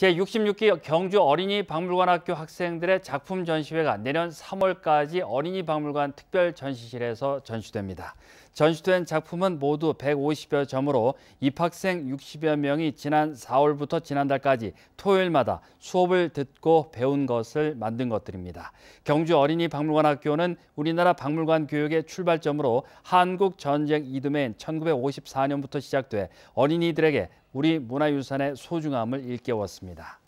제66기 경주 어린이 박물관학교 학생들의 작품 전시회가 내년 3월까지 어린이 박물관 특별 전시실에서 전시됩니다. 전시된 작품은 모두 150여 점으로 입학생 60여 명이 지난 4월부터 지난달까지 토요일마다 수업을 듣고 배운 것을 만든 것들입니다. 경주 어린이 박물관 학교는 우리나라 박물관 교육의 출발점으로 한국 전쟁 이듬해인 1954년부터 시작돼 어린이들에게 우리 문화유산의 소중함을 일깨웠습니다.